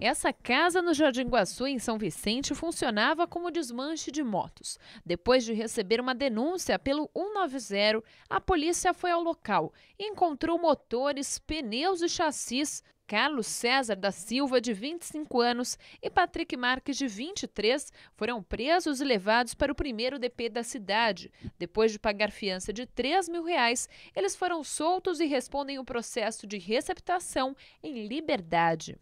Essa casa no Jardim Guaçu, em São Vicente, funcionava como desmanche de motos. Depois de receber uma denúncia pelo 190, a polícia foi ao local e encontrou motores, pneus e chassis Carlos César da Silva, de 25 anos, e Patrick Marques, de 23, foram presos e levados para o primeiro DP da cidade. Depois de pagar fiança de 3 mil reais, eles foram soltos e respondem o processo de receptação em liberdade.